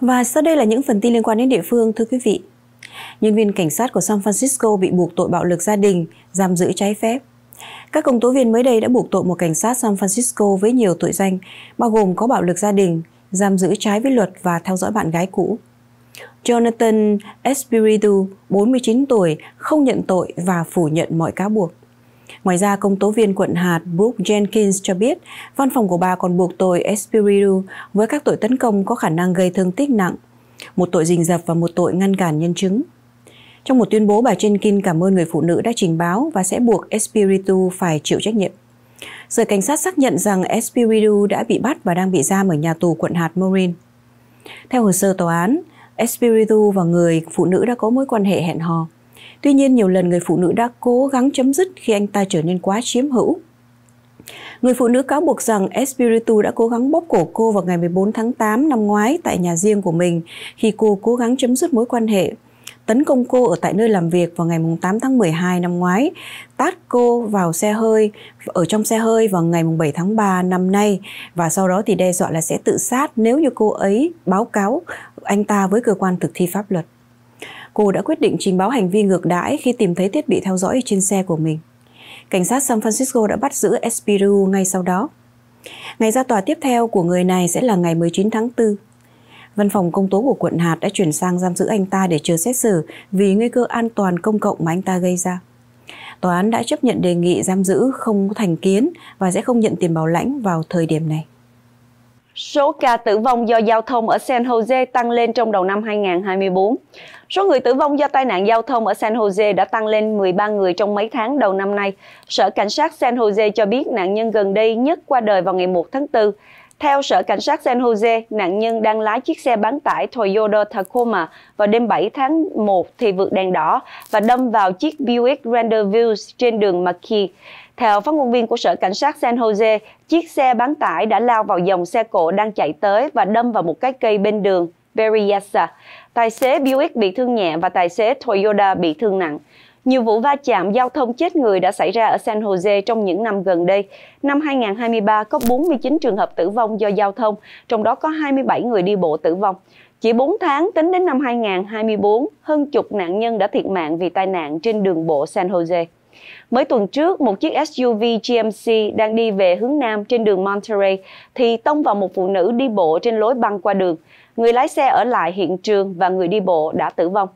Và sau đây là những phần tin liên quan đến địa phương thưa quý vị. Nhân viên cảnh sát của San Francisco bị buộc tội bạo lực gia đình, giam giữ trái phép. Các công tố viên mới đây đã buộc tội một cảnh sát San Francisco với nhiều tội danh, bao gồm có bạo lực gia đình, giam giữ trái với luật và theo dõi bạn gái cũ. Jonathan Espiritu, 49 tuổi, không nhận tội và phủ nhận mọi cáo buộc. Ngoài ra, công tố viên quận hạt Brooke Jenkins cho biết văn phòng của bà còn buộc tội Espiritu với các tội tấn công có khả năng gây thương tích nặng, một tội rình rập và một tội ngăn cản nhân chứng. Trong một tuyên bố, bà Jenkins cảm ơn người phụ nữ đã trình báo và sẽ buộc Espiritu phải chịu trách nhiệm. Giới cảnh sát xác nhận rằng Espiritu đã bị bắt và đang bị giam ở nhà tù quận hạt Marin. Theo hồ sơ tòa án, Espiritu và người phụ nữ đã có mối quan hệ hẹn hò. Tuy nhiên, nhiều lần người phụ nữ đã cố gắng chấm dứt khi anh ta trở nên quá chiếm hữu. Người phụ nữ cáo buộc rằng Espiritu đã cố gắng bóp cổ cô vào ngày 14 tháng 8 năm ngoái tại nhà riêng của mình khi cô cố gắng chấm dứt mối quan hệ. Tấn công cô ở tại nơi làm việc vào ngày 8 tháng 12 năm ngoái, tát cô vào xe hơi, ở trong xe hơi vào ngày 7 tháng 3 năm nay và sau đó thì đe dọa là sẽ tự sát nếu như cô ấy báo cáo anh ta với cơ quan thực thi pháp luật cô đã quyết định trình báo hành vi ngược đãi khi tìm thấy thiết bị theo dõi trên xe của mình. Cảnh sát San Francisco đã bắt giữ Espiru ngay sau đó. Ngày ra tòa tiếp theo của người này sẽ là ngày 19 tháng 4. Văn phòng công tố của quận hạt đã chuyển sang giam giữ anh ta để chờ xét xử vì nguy cơ an toàn công cộng mà anh ta gây ra. Tòa án đã chấp nhận đề nghị giam giữ không thành kiến và sẽ không nhận tiền bảo lãnh vào thời điểm này. Số ca tử vong do giao thông ở San Jose tăng lên trong đầu năm 2024. Số người tử vong do tai nạn giao thông ở San Jose đã tăng lên 13 người trong mấy tháng đầu năm nay. Sở Cảnh sát San Jose cho biết nạn nhân gần đây nhất qua đời vào ngày 1 tháng 4. Theo Sở Cảnh sát San Jose, nạn nhân đang lái chiếc xe bán tải Toyota Tacoma vào đêm 7 tháng 1 thì vượt đèn đỏ và đâm vào chiếc Buick Ranger trên đường McKee. Theo phát ngôn viên của Sở Cảnh sát San Jose, chiếc xe bán tải đã lao vào dòng xe cộ đang chạy tới và đâm vào một cái cây bên đường Berryessa. Tài xế Buick bị thương nhẹ và tài xế Toyota bị thương nặng. Nhiều vụ va chạm giao thông chết người đã xảy ra ở San Jose trong những năm gần đây. Năm 2023 có 49 trường hợp tử vong do giao thông, trong đó có 27 người đi bộ tử vong. Chỉ 4 tháng tính đến năm 2024, hơn chục nạn nhân đã thiệt mạng vì tai nạn trên đường bộ San Jose. Mới tuần trước, một chiếc SUV GMC đang đi về hướng Nam trên đường Monterey thì tông vào một phụ nữ đi bộ trên lối băng qua đường. Người lái xe ở lại hiện trường và người đi bộ đã tử vong.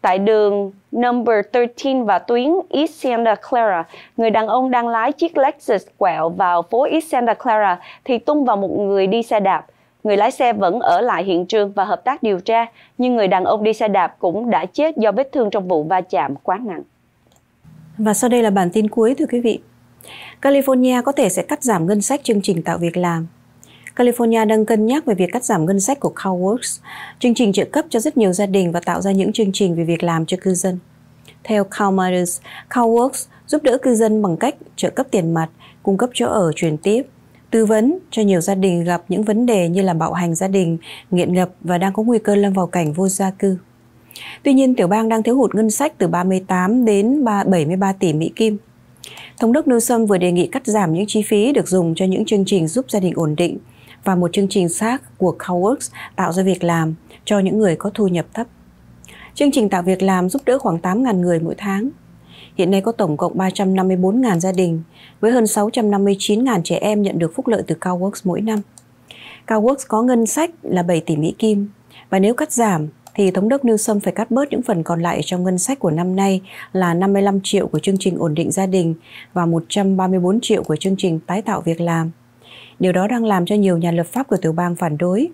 Tại đường Number 13 và tuyến East Santa Clara, người đàn ông đang lái chiếc Lexus quẹo vào phố East Santa Clara thì tung vào một người đi xe đạp. Người lái xe vẫn ở lại hiện trường và hợp tác điều tra, nhưng người đàn ông đi xe đạp cũng đã chết do vết thương trong vụ va chạm quá nặng. Và sau đây là bản tin cuối thưa quý vị. California có thể sẽ cắt giảm ngân sách chương trình tạo việc làm. California đang cân nhắc về việc cắt giảm ngân sách của CalWORKS, chương trình trợ cấp cho rất nhiều gia đình và tạo ra những chương trình về việc làm cho cư dân. Theo CalMatters, CalWORKS giúp đỡ cư dân bằng cách trợ cấp tiền mặt, cung cấp chỗ ở truyền tiếp, tư vấn cho nhiều gia đình gặp những vấn đề như là bạo hành gia đình, nghiện ngập và đang có nguy cơ lâm vào cảnh vô gia cư. Tuy nhiên, tiểu bang đang thiếu hụt ngân sách từ 38 đến 73 tỷ Mỹ Kim. Thống đốc Newsom vừa đề nghị cắt giảm những chi phí được dùng cho những chương trình giúp gia đình ổn định và một chương trình khác của CalWORKS tạo ra việc làm cho những người có thu nhập thấp. Chương trình tạo việc làm giúp đỡ khoảng 8.000 người mỗi tháng. Hiện nay có tổng cộng 354.000 gia đình, với hơn 659.000 trẻ em nhận được phúc lợi từ CalWORKS mỗi năm. CalWORKS có ngân sách là 7 tỷ Mỹ Kim, và nếu cắt giảm thì Thống đốc Newsom phải cắt bớt những phần còn lại trong ngân sách của năm nay là 55 triệu của chương trình ổn định gia đình và 134 triệu của chương trình tái tạo việc làm. Điều đó đang làm cho nhiều nhà lập pháp của tiểu bang phản đối.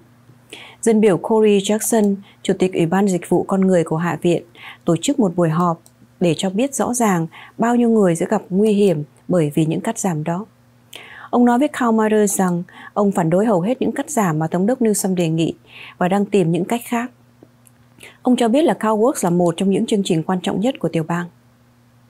Dân biểu Corey Jackson, Chủ tịch Ủy ban Dịch vụ Con Người của Hạ viện, tổ chức một buổi họp để cho biết rõ ràng bao nhiêu người sẽ gặp nguy hiểm bởi vì những cắt giảm đó. Ông nói với Kalmader rằng ông phản đối hầu hết những cắt giảm mà Thống đốc Newsom đề nghị và đang tìm những cách khác Ông cho biết là CalWORKS là một trong những chương trình quan trọng nhất của tiểu bang.